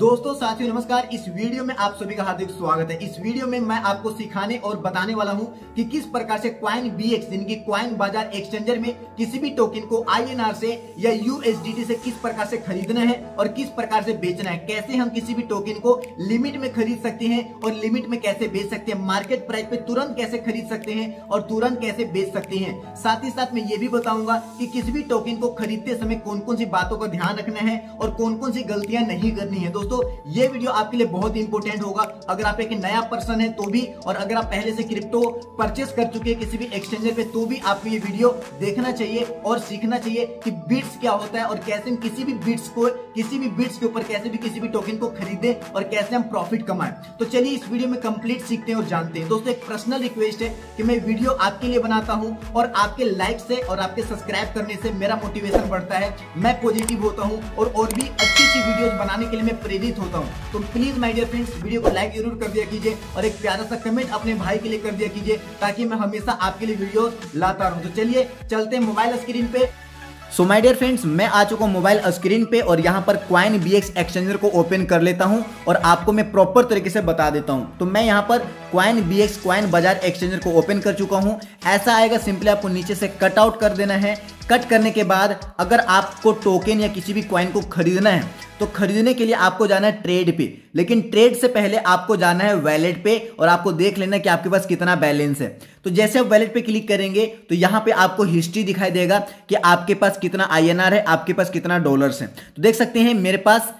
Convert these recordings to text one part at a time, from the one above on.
दोस्तों साथियों नमस्कार इस वीडियो में आप सभी का हार्दिक स्वागत है इस वीडियो में मैं आपको सिखाने और बताने वाला हूं कि किस प्रकार से क्वाइन बीएक्स यानी क्वाइन बाजार एक्सचेंजर में किसी भी टोकन को आईएनआर से या यूएसडीटी से किस प्रकार से खरीदना है और किस प्रकार से बेचना है कैसे हम किसी भी टोकन को लिमिट में खरीद सकते हैं और लिमिट में कैसे बेच सकते हैं मार्केट प्राइस पे तुरंत कैसे खरीद सकते हैं और तुरंत कैसे बेच सकते हैं साथ ही साथ मैं ये भी बताऊंगा की किसी भी टोकन को खरीदते समय कौन कौन सी बातों का ध्यान रखना है और कौन कौन सी गलतियां नहीं करनी है दोस्तों ये वीडियो आपके लिए बहुत ही इंपॉर्टेंट होगा अगर आप एक नया पर्सन है तो भी और अगर आप पहले से क्रिप्टो परचेस कर चुके हैं किसी भी एक्सचेंजर पे तो भी आपको ये वीडियो देखना चाहिए और सीखना चाहिए कि बिट्स क्या होता है और कैसे हम किसी भी बिट्स को किसी भी बिट्स के ऊपर कैसे भी किसी भी टोकन को खरीदे और कैसे हम प्रॉफिट कमाएं तो चलिए इस वीडियो में कंप्लीट सीखते हैं और जानते हैं दोस्तों एक पर्सनल रिक्वेस्ट है कि मैं वीडियो आपके लिए बनाता हूँ और आपके लाइक से और आपके सब्सक्राइब करने से मेरा मोटिवेशन बढ़ता है मैं पॉजिटिव होता हूँ और, और भी अच्छी अच्छी वीडियो बनाने के लिए मैं प्रेरित होता हूँ तो please my dear friends video को लाइक जरूर कर दिया कीजिए और एक प्यारा सा कमेंट अपने भाई के लिए कर दिया कीजिए ताकि मैं हमेशा आपके लिए वीडियो लाता रहूँ तो चलिए चलते हैं मोबाइल स्क्रीन पे सो माय डियर फ्रेंड्स मैं आ चुका हूँ मोबाइल स्क्रीन पे और यहाँ पर क्वाइन बी एक्स एक्सचेंजर को ओपन कर लेता हूँ और आपको मैं प्रॉपर तरीके से बता देता हूँ तो मैं यहाँ पर क्वाइन बी एक्स क्वाइन बाजार एक्सचेंजर को ओपन कर चुका हूँ ऐसा आएगा सिंपली आपको नीचे से कट आउट कर देना है कट करने के बाद अगर आपको टोकन या किसी भी क्वाइन को खरीदना है तो खरीदने के लिए आपको जाना है ट्रेड पे लेकिन ट्रेड से पहले आपको जाना है वैलेट पे और आपको देख लेना कि आपके पास कितना बैलेंस है तो जैसे आप वैलेट पे क्लिक करेंगे तो यहाँ पे आपको हिस्ट्री दिखाई देगा कि आपके पास कितना आई है आपके पास कितना डॉलर्स है तो देख सकते हैं मेरे पास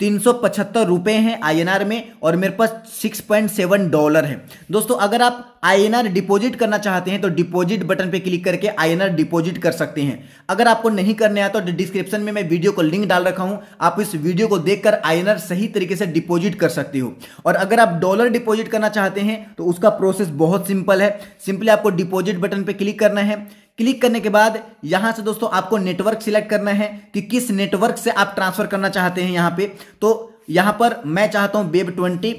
तीन सौ पचहत्तर रुपये हैं आर में और मेरे पास सिक्स पॉइंट सेवन डॉलर है दोस्तों अगर आप आर डिपॉजिट करना चाहते हैं तो डिपॉजिट बटन पे क्लिक करके आर डिपॉजिट कर सकते हैं अगर आपको नहीं करने आता तो डिस्क्रिप्शन में मैं वीडियो को लिंक डाल रखा हूं आप इस वीडियो को देखकर आर सही तरीके से डिपॉजिट कर सकते हो और अगर आप डॉलर डिपॉजिट करना चाहते हैं तो उसका प्रोसेस बहुत सिंपल है सिंपली आपको डिपॉजिट बटन पर क्लिक करना है क्लिक करने के बाद यहां से दोस्तों आपको नेटवर्क सिलेक्ट करना है कि किस नेटवर्क से आप ट्रांसफर करना चाहते हैं यहां पे तो यहां पर मैं चाहता हूं बेब ट्वेंटी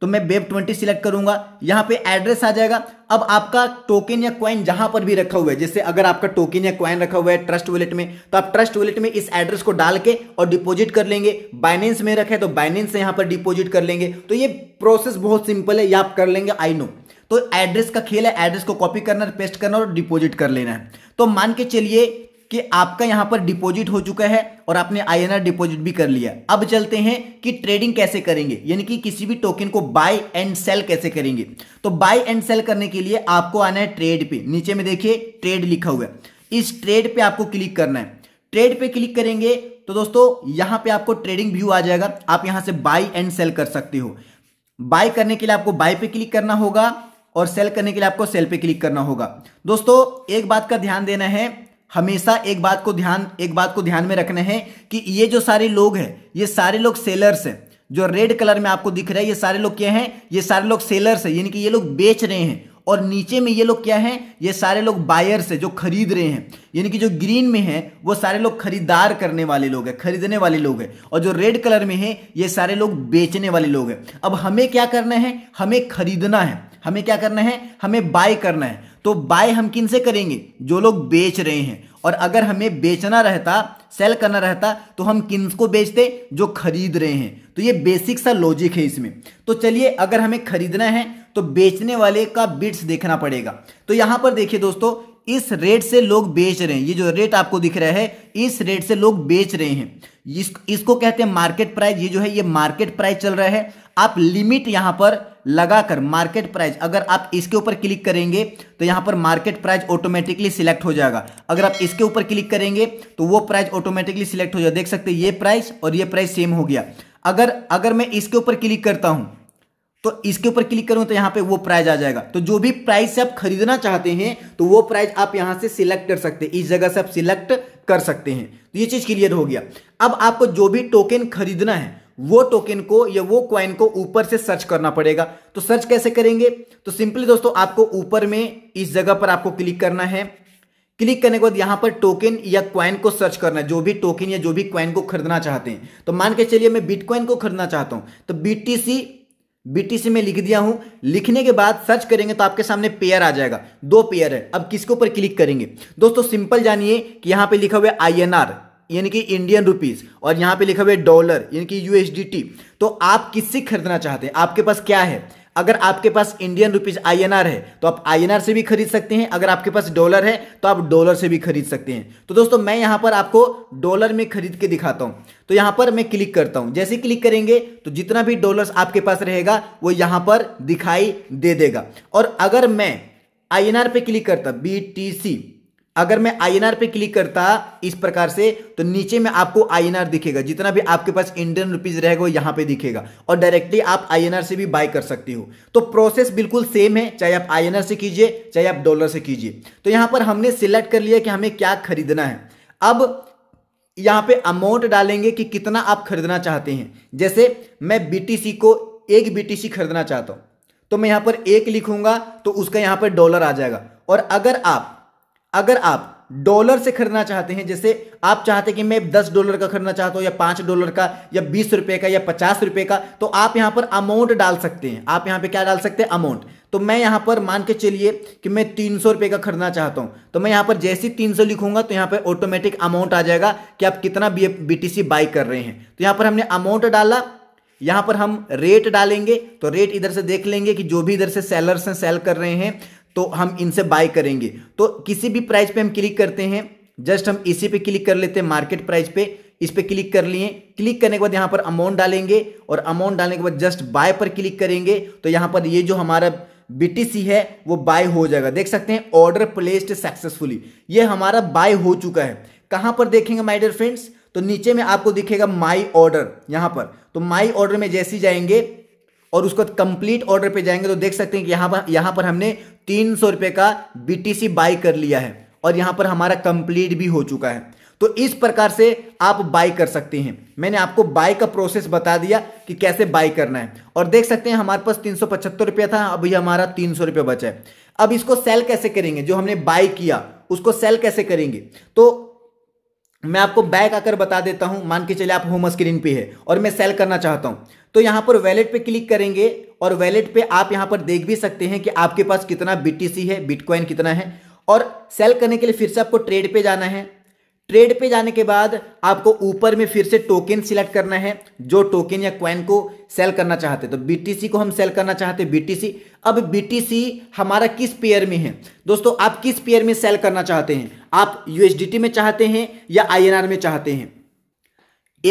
तो मैं बेब ट्वेंटी सिलेक्ट करूंगा यहां पे एड्रेस आ जाएगा अब आपका टोकन या क्वाइन जहां पर भी रखा हुआ है जैसे अगर आपका टोकन या क्वाइन रखा हुआ है ट्रस्ट वॉलेट में तो आप ट्रस्ट वॉलेट में इस एड्रेस को डाल के और डिपॉजिट कर लेंगे बाइनेंस में रखे तो बाइनेंस से यहां पर डिपॉजिट कर लेंगे तो ये प्रोसेस बहुत सिंपल है ये आप कर लेंगे आई नो तो एड्रेस का खेल है एड्रेस को कॉपी करना पेस्ट करना और डिपॉजिट कर लेना है तो मान के चलिए कि आपका यहां पर डिपॉजिट हो चुका है और आपने आईएनआर डिपॉजिट भी कर लिया अब चलते हैं कि ट्रेडिंग कैसे करेंगे यानी कि किसी भी टोकन को बाय एंड सेल कैसे करेंगे तो बाय एंड सेल करने के लिए आपको आना है ट्रेड पे नीचे में देखिए ट्रेड लिखा हुआ है इस ट्रेड पे आपको क्लिक करना है ट्रेड पे क्लिक करेंगे तो दोस्तों यहाँ पे आपको ट्रेडिंग व्यू आ जाएगा आप यहां से बाय एंड सेल कर सकते हो बाय करने के लिए आपको बाय पे क्लिक करना होगा और सेल करने के लिए आपको सेल पे क्लिक करना होगा दोस्तों एक बात का ध्यान देना है हमेशा एक बात को ध्यान एक बात को ध्यान में रखना है कि ये जो सारे लोग हैं ये सारे लोग सेलर्स हैं जो रेड कलर में आपको दिख रहा है ये सारे लोग क्या हैं ये सारे लोग सेलर्स हैं यानी कि ये लोग बेच रहे हैं और नीचे में ये लोग क्या हैं ये सारे लोग बायर्स हैं जो खरीद रहे हैं यानी कि जो ग्रीन में है वो सारे लोग खरीदार करने वाले लोग हैं खरीदने वाले लोग हैं और जो रेड कलर में है ये सारे लोग बेचने वाले लोग हैं अब हमें क्या करना है हमें खरीदना है हमें क्या करना है हमें बाय करना है तो बाय हम किन से करेंगे जो लोग बेच रहे हैं और अगर हमें बेचना रहता सेल करना रहता तो हम किन को बेचते जो खरीद रहे हैं तो ये बेसिक सा लॉजिक है इसमें तो चलिए अगर हमें खरीदना है तो बेचने वाले का बिट्स देखना पड़ेगा तो यहां पर देखिए दोस्तों इस रेट से लोग बेच रहे हैं ये जो रेट आपको दिख रहा है इस रेट से लोग बेच रहे हैं इस, इसको कहते हैं मार्केट प्राइस ये जो है ये मार्केट प्राइस चल रहा है आप लिमिट यहां पर लगाकर मार्केट प्राइस अगर आप इसके ऊपर क्लिक करेंगे तो यहां पर मार्केट प्राइस ऑटोमेटिकली सिलेक्ट हो जाएगा अगर आप इसके ऊपर क्लिक करेंगे तो वो प्राइस ऑटोमेटिकली सिलेक्ट हो जाएगा देख सकते हैं ये प्राइस और ये प्राइस सेम हो गया अगर अगर मैं इसके ऊपर क्लिक करता हूं तो इसके ऊपर क्लिक करूं तो यहां पे वो प्राइस आ जाएगा तो जो भी प्राइस से आप खरीदना चाहते हैं तो वो प्राइस आप यहां से सिलेक्ट कर सकते हैं इस जगह से आप सिलेक्ट कर सकते हैं तो ये चीज क्लियर हो गया अब आपको जो भी टोकन खरीदना है वो टोकन को या वो क्वाइन को ऊपर से सर्च करना पड़ेगा तो सर्च कैसे करेंगे तो सिंपली दोस्तों आपको ऊपर में इस जगह पर आपको क्लिक करना है क्लिक करने के बाद यहां पर टोकन या क्वाइन को सर्च करना है जो भी टोकन या जो भी क्वाइन को खरीदना चाहते हैं तो मान के चलिए मैं बिटकॉइन को खरीदना चाहता हूं तो बी बीटीसी में लिख दिया हूं लिखने के बाद सर्च करेंगे तो आपके सामने पेयर आ जाएगा दो पेयर है अब किसके ऊपर क्लिक करेंगे दोस्तों सिंपल जानिए कि यहां पे लिखा हुआ है आर यानी कि इंडियन रुपीस और यहां पे लिखा हुआ है डॉलर यानी कि यूएसडीटी तो आप किससे खरीदना चाहते हैं आपके पास क्या है अगर आपके पास इंडियन रुपीज आई है तो आप आई से भी खरीद सकते हैं अगर आपके पास डॉलर है तो आप डॉलर से भी खरीद सकते हैं तो दोस्तों मैं यहां पर आपको डॉलर में खरीद के दिखाता हूं तो यहां पर मैं क्लिक करता हूं जैसे क्लिक करेंगे तो जितना भी डॉलर्स आपके पास रहेगा वो यहां पर दिखाई दे देगा और अगर मैं आई पे क्लिक करता बी टी सी अगर मैं आर पे क्लिक करता इस प्रकार से तो नीचे में आपको आर दिखेगा जितना भी आपके पास इंडियन रुपीज रहेगा वो यहां पे दिखेगा और डायरेक्टली आप आर से भी बाय कर सकते हो तो प्रोसेस बिल्कुल सेम है चाहे आप आर से कीजिए चाहे आप डॉलर से कीजिए तो यहां पर हमने सिलेक्ट कर लिया कि हमें क्या खरीदना है अब यहां पे अमाउंट डालेंगे कि कितना आप खरीदना चाहते हैं जैसे मैं सी को एक सी खरीदना चाहता हूं तो मैं यहां पर एक लिखूंगा तो उसका यहां पर डॉलर आ जाएगा और अगर आप अगर आप डॉलर से खरीदना चाहते हैं जैसे आप चाहते कि मैं दस डॉलर का खरीदना चाहता हूं या पांच डॉलर का या बीस रुपए का या पचास रुपए का तो आप यहां पर अमाउंट डाल सकते हैं आप यहां पे क्या डाल सकते हैं अमाउंट तो मैं यहां पर मान के चलिए कि मैं तीन सौ रुपए का खरीदना चाहता हूं तो मैं यहां पर जैसे ही तीन सौ लिखूंगा तो यहां पर ऑटोमेटिक अमाउंट आ जाएगा कि आप कितना बी बाई कर रहे हैं तो यहां पर हमने अमाउंट डाला यहां पर हम रेट डालेंगे तो रेट इधर से देख लेंगे कि जो भी इधर से सेलर्स हैं सेल कर रहे हैं तो हम इनसे बाय करेंगे तो किसी भी प्राइस पे हम क्लिक करते हैं जस्ट हम इसी पे क्लिक कर लेते हैं मार्केट प्राइस पे इस पर क्लिक कर लिए क्लिक करने के बाद यहाँ पर अमाउंट डालेंगे और अमाउंट डालने के बाद जस्ट बाय पर क्लिक करेंगे तो यहाँ पर ये जो हमारा बीटीसी है वो बाय हो जाएगा देख सकते हैं ऑर्डर प्लेस्ड सक्सेसफुली ये हमारा बाय हो चुका है कहाँ पर देखेंगे माय डियर फ्रेंड्स तो नीचे में आपको दिखेगा माई ऑर्डर यहाँ पर तो माई ऑर्डर में जैसे ही जाएंगे और उसके बाद कंप्लीट ऑर्डर पे जाएंगे तो देख सकते हैं कि यहाँ पर यहाँ पर हमने तीन सौ रुपये का बीटीसी बाय कर लिया है और यहाँ पर हमारा कंप्लीट भी हो चुका है तो इस प्रकार से आप बाई कर सकते हैं मैंने आपको बाय का प्रोसेस बता दिया कि कैसे बाय करना है और देख सकते हैं हमारे पास तीन सौ पचहत्तर रुपया था अभी हमारा तीन सौ रुपये बचा है अब इसको सेल कैसे करेंगे जो हमने बाय किया उसको सेल कैसे करेंगे तो मैं आपको बैक आकर बता देता हूं मान के चले आप होम स्क्रीन पे है और मैं सेल करना चाहता हूं तो यहां पर वैलेट पे क्लिक करेंगे और वैलेट पे आप यहाँ पर देख भी सकते हैं कि आपके पास कितना बीटीसी है बिटकॉइन कितना है और सेल करने के लिए फिर से आपको ट्रेड पे जाना है ट्रेड पे जाने के बाद आपको ऊपर में फिर से टोकन सिलेक्ट करना है जो टोकन या क्वाइन को सेल करना चाहते तो बीटीसी को हम सेल करना चाहते बीटीसी अब बीटीसी हमारा किस पेयर में है दोस्तों आप किस पेयर में सेल करना चाहते हैं आप यूएसडीटी में चाहते हैं या आईएनआर में चाहते हैं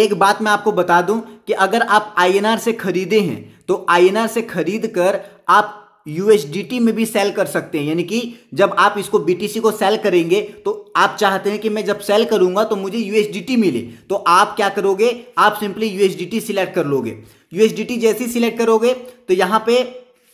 एक बात मैं आपको बता दूं कि अगर आप आईएनआर से खरीदे हैं तो आईएनआर से खरीद कर आप USDT में भी सेल कर सकते हैं यानी कि जब आप इसको बीटीसी को सेल करेंगे तो आप चाहते हैं कि मैं जब सेल करूंगा तो मुझे USDT मिले तो आप क्या करोगे आप सिंपली USDT सिलेक्ट कर लोगे USDT जैसे सिलेक्ट करोगे तो यहां पे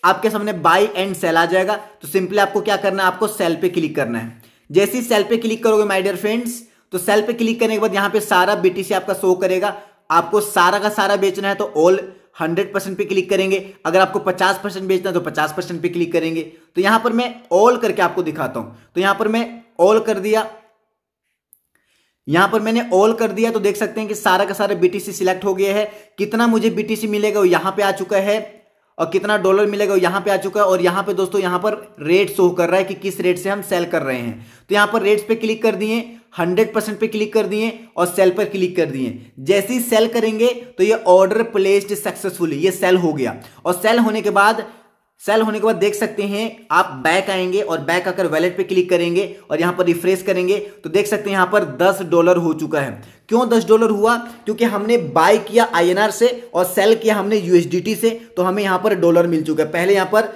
आपके सामने बाई एंड सेल आ जाएगा तो सिंपली आपको क्या करना है आपको सेल पे क्लिक करना है जैसे ही सेल पे क्लिक करोगे माई डियर फ्रेंड्स तो सेल पे क्लिक करने के बाद यहां पर सारा बीटीसी आपका शो करेगा आपको सारा का सारा बेचना है तो ऑल हंड्रेड परसेंट पे क्लिक करेंगे अगर आपको पचास परसेंट बेचना है तो पचास परसेंट पे क्लिक करेंगे तो यहां पर मैं ऑल करके आपको दिखाता हूं तो यहां पर मैं ऑल कर दिया यहां पर मैंने ऑल कर दिया तो देख सकते हैं कि सारा का सारा बीटीसी सिलेक्ट हो गया है कितना मुझे बीटीसी मिलेगा वो यहां पे आ चुका है और कितना डॉलर मिलेगा यहां पे आ चुका है और यहाँ पे दोस्तों यहां पर रेट शो कर रहा है कि किस रेट से हम सेल कर रहे हैं तो यहां पर रेट्स पे क्लिक कर दिए 100 परसेंट पे क्लिक कर दिए और सेल पर क्लिक कर दिए जैसे ही सेल करेंगे तो ये ऑर्डर प्लेस्ड सक्सेसफुली ये सेल हो गया और सेल होने के बाद सेल होने के बाद देख सकते हैं आप बैक आएंगे और बैक आकर वैलेट पे क्लिक करेंगे और यहां पर रिफ्रेश करेंगे तो देख सकते हैं यहां पर 10 डॉलर हो चुका है क्यों दस डॉलर हुआ क्योंकि हमने बाय किया आईएनआर से और सेल किया हमने यूएसडीटी से तो हमें यहां पर डॉलर मिल चुका है पहले यहां पर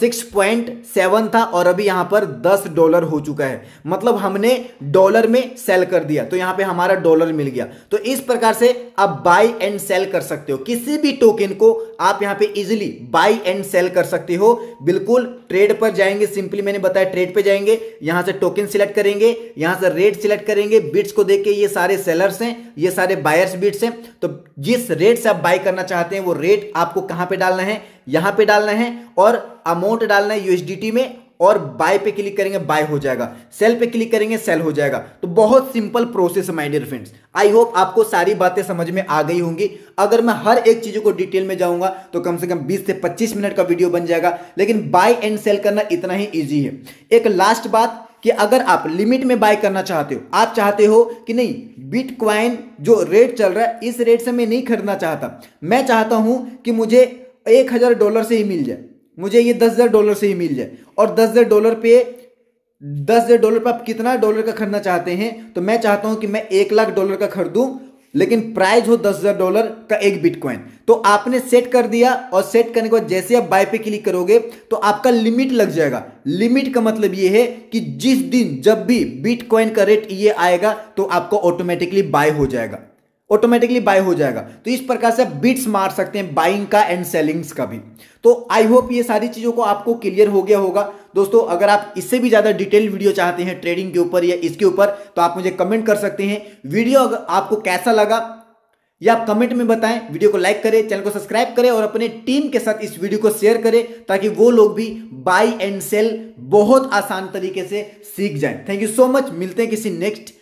सिक्स पॉइंट सेवन था और अभी यहां पर दस डॉलर हो चुका है मतलब हमने डॉलर में सेल कर दिया तो यहां पे हमारा डॉलर मिल गया तो इस प्रकार से आप बाय एंड सेल कर सकते हो किसी भी टोकन को आप यहां पे इजिली बाय एंड सेल कर सकते हो बिल्कुल ट्रेड पर जाएंगे सिंपली मैंने बताया ट्रेड पे जाएंगे यहां से टोकन सिलेक्ट करेंगे यहां से रेट सिलेक्ट करेंगे बिट्स को देख के ये सारे सेलर्स हैं ये सारे बायर्स बीट्स हैं तो जिस रेट से आप बाय करना चाहते हैं वो रेट आपको कहां पे डालना है यहां पे डालना है और अमाउंट डालना है यूएसडीटी में और बाय पे क्लिक करेंगे बाय हो जाएगा सेल पे क्लिक करेंगे सेल हो जाएगा तो बहुत सिंपल प्रोसेस है my dear friends I hope आपको सारी बातें समझ में आ गई होंगी अगर मैं हर एक चीज को डिटेल में जाऊंगा तो कम से कम 20 से 25 मिनट का वीडियो बन जाएगा लेकिन बाय एंड सेल करना इतना ही ईजी है एक लास्ट बात कि अगर आप लिमिट में बाय करना चाहते हो आप चाहते हो कि नहीं बिटकॉइन जो रेट चल रहा है इस रेट से मैं नहीं खरीदना चाहता मैं चाहता हूं कि मुझे एक हज़ार डॉलर से ही मिल जाए मुझे ये दस हज़ार डॉलर से ही मिल जाए और दस हज़ार डॉलर पे दस हज़ार डॉलर पर आप कितना डॉलर का खरीदना चाहते हैं तो मैं चाहता हूं कि मैं एक लाख डॉलर का खरीदूं लेकिन प्राइस हो दस हजार डॉलर का एक बिटकॉइन तो आपने सेट कर दिया और सेट करने के बाद जैसे आप बाय पे क्लिक करोगे तो आपका लिमिट लग जाएगा लिमिट का मतलब यह है कि जिस दिन जब भी बिटकॉइन का रेट ये आएगा तो आपको ऑटोमेटिकली बाय हो जाएगा ऑटोमेटिकली बाय हो जाएगा तो इस प्रकार से बिट्स मार सकते हैं बाइंग का एंड सेलिंग्स का भी तो आई होप ये सारी चीज़ों को आपको क्लियर हो गया होगा दोस्तों अगर आप इससे भी ज़्यादा डिटेल वीडियो चाहते हैं ट्रेडिंग के ऊपर या इसके ऊपर तो आप मुझे कमेंट कर सकते हैं वीडियो अगर आपको कैसा लगा या आप कमेंट में बताएं वीडियो को लाइक करें चैनल को सब्सक्राइब करें और अपने टीम के साथ इस वीडियो को शेयर करें ताकि वो लोग भी बाई एंड सेल बहुत आसान तरीके से सीख जाएं थैंक यू सो मच मिलते हैं किसी नेक्स्ट